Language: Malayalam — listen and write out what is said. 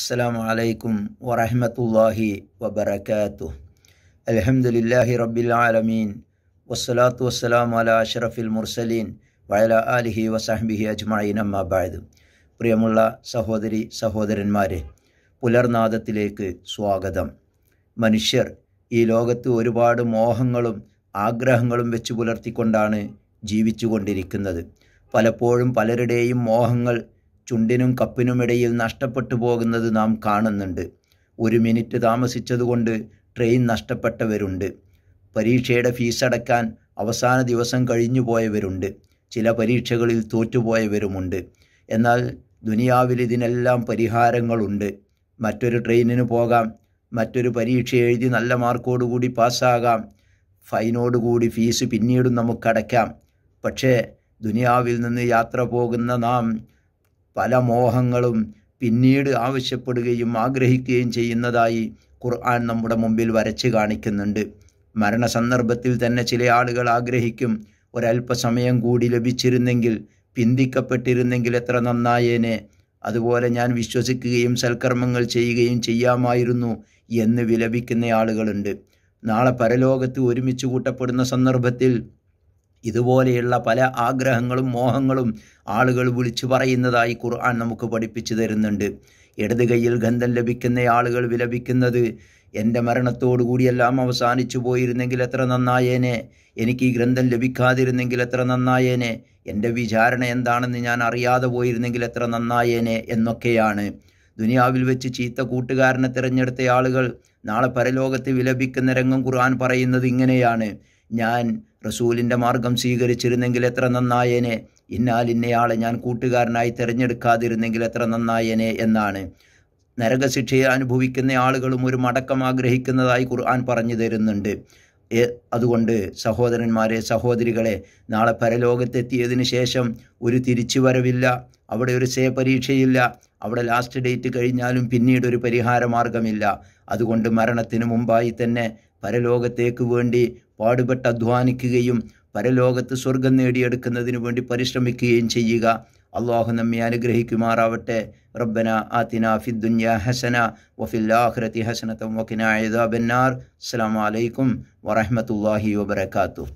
السلام عليكم ورحمة الله وبركاته الحمد لله رب العالمين والصلاة والسلام على أشرف المرسلين وعلى آله وصحبه أجمعين أما بعد പ്രിയമുള്ള സഹോദരി സഹോദരന്മാരെ പുലർനാദത്തിലേക്ക് സ്വാഗതം മനുഷ്യർ ഈ ലോകത്ത് ഒരുപാട് മോഹങ്ങളും ആഗ്രഹങ്ങളും വെച്ച് പുലർത്തിക്കൊണ്ടാണ് ജീവിച്ചുകൊണ്ടിരിക്കുന്നത് പലപ്പോഴും പലരുടെയും മോഹങ്ങൾ ചുണ്ടിനും കപ്പിനുമിടയിൽ നഷ്ടപ്പെട്ടു പോകുന്നത് നാം കാണുന്നുണ്ട് ഒരു മിനിറ്റ് താമസിച്ചതുകൊണ്ട് ട്രെയിൻ നഷ്ടപ്പെട്ടവരുണ്ട് പരീക്ഷയുടെ ഫീസടക്കാൻ അവസാന ദിവസം കഴിഞ്ഞു പോയവരുണ്ട് ചില പരീക്ഷകളിൽ തോറ്റുപോയവരുമുണ്ട് എന്നാൽ ദുനിയാവിൽ ഇതിനെല്ലാം പരിഹാരങ്ങളുണ്ട് മറ്റൊരു ട്രെയിനിന് പോകാം മറ്റൊരു പരീക്ഷ എഴുതി നല്ല മാർക്കോടുകൂടി പാസ്സാകാം ഫൈനോടുകൂടി ഫീസ് പിന്നീടും നമുക്കടയ്ക്കാം പക്ഷേ ദുനിയാവിൽ നിന്ന് യാത്ര പോകുന്ന നാം പല മോഹങ്ങളും പിന്നീട് ആവശ്യപ്പെടുകയും ആഗ്രഹിക്കുകയും ചെയ്യുന്നതായി ഖുർആൻ നമ്മുടെ മുമ്പിൽ വരച്ച് കാണിക്കുന്നുണ്ട് മരണ സന്ദർഭത്തിൽ തന്നെ ചില ആളുകൾ ആഗ്രഹിക്കും ഒരല്പസമയം കൂടി ലഭിച്ചിരുന്നെങ്കിൽ പിന്തിക്കപ്പെട്ടിരുന്നെങ്കിൽ എത്ര നന്നായേനെ അതുപോലെ ഞാൻ വിശ്വസിക്കുകയും സൽക്കർമ്മങ്ങൾ ചെയ്യുകയും ചെയ്യാമായിരുന്നു എന്ന് വിലപിക്കുന്ന ആളുകളുണ്ട് നാളെ പരലോകത്ത് ഒരുമിച്ച് കൂട്ടപ്പെടുന്ന സന്ദർഭത്തിൽ ഇതുപോലെയുള്ള പല ആഗ്രഹങ്ങളും മോഹങ്ങളും ആളുകൾ വിളിച്ചു പറയുന്നതായി ഖുർആൻ നമുക്ക് പഠിപ്പിച്ചു തരുന്നുണ്ട് ഇടത് കൈയിൽ ഗന്ധം ലഭിക്കുന്ന ആളുകൾ വിലപിക്കുന്നത് എൻ്റെ മരണത്തോടുകൂടിയെല്ലാം അവസാനിച്ചു പോയിരുന്നെങ്കിൽ എത്ര നന്നായേനെ എനിക്ക് ഈ ഗ്രന്ഥം ലഭിക്കാതിരുന്നെങ്കിൽ എത്ര നന്നായേനെ എൻ്റെ വിചാരണ എന്താണെന്ന് ഞാൻ അറിയാതെ പോയിരുന്നെങ്കിൽ എത്ര നന്നായേനെ എന്നൊക്കെയാണ് ദുനിയാവിൽ വെച്ച് ചീത്ത കൂട്ടുകാരനെ തിരഞ്ഞെടുത്ത ആളുകൾ നാളെ പരലോകത്ത് വിലപിക്കുന്ന രംഗം ഖുർആൻ പറയുന്നത് ഇങ്ങനെയാണ് ഞാൻ റസൂലിൻ്റെ മാർഗം സ്വീകരിച്ചിരുന്നെങ്കിൽ എത്ര നന്നായേനെ ഇന്നാൽ ഇന്നയാളെ ഞാൻ കൂട്ടുകാരനായി തിരഞ്ഞെടുക്കാതിരുന്നെങ്കിൽ എത്ര നന്നായേനെ എന്നാണ് നരകശിക്ഷയെ അനുഭവിക്കുന്ന ആളുകളും ഒരു മടക്കം ആഗ്രഹിക്കുന്നതായി ഖുർആൻ പറഞ്ഞു തരുന്നുണ്ട് അതുകൊണ്ട് സഹോദരന്മാരെ സഹോദരികളെ നാളെ പരലോകത്തെത്തിയതിന് ശേഷം ഒരു വരവില്ല അവിടെ ഒരു സേ പരീക്ഷയില്ല അവിടെ ലാസ്റ്റ് ഡേറ്റ് കഴിഞ്ഞാലും പിന്നീട് ഒരു പരിഹാര മാർഗമില്ല അതുകൊണ്ട് മരണത്തിന് മുമ്പായി തന്നെ പരലോകത്തേക്ക് വേണ്ടി പാടുപെട്ട് അധ്വാനിക്കുകയും പരലോകത്ത് സ്വർഗം നേടിയെടുക്കുന്നതിനു വേണ്ടി പരിശ്രമിക്കുകയും ചെയ്യുക അള്ളാഹു നമ്മെ അനുഗ്രഹിക്കുമാറാവട്ടെ റബ്ബന ആതിന ഫിദ്ദുന്യ ഹസന വഫിൽ വഫില്ലാഹിറത്തി ഹസനത്തും വക്കിനായതാബന്നാർ അസ്സാം അലൈക്കും വറഹമത്തല്ലാഹി വബർക്കാത്തു